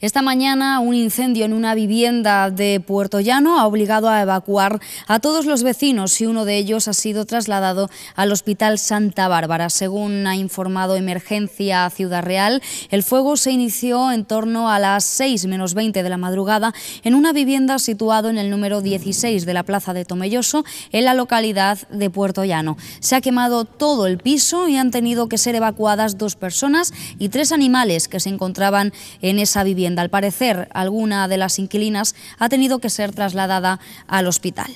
Esta mañana un incendio en una vivienda de Puerto Llano ha obligado a evacuar a todos los vecinos y uno de ellos ha sido trasladado al Hospital Santa Bárbara. Según ha informado Emergencia Ciudad Real, el fuego se inició en torno a las 6 menos 20 de la madrugada en una vivienda situada en el número 16 de la Plaza de Tomelloso, en la localidad de Puerto Llano. Se ha quemado todo el piso y han tenido que ser evacuadas dos personas y tres animales que se encontraban en esa vivienda. Al parecer, alguna de las inquilinas ha tenido que ser trasladada al hospital.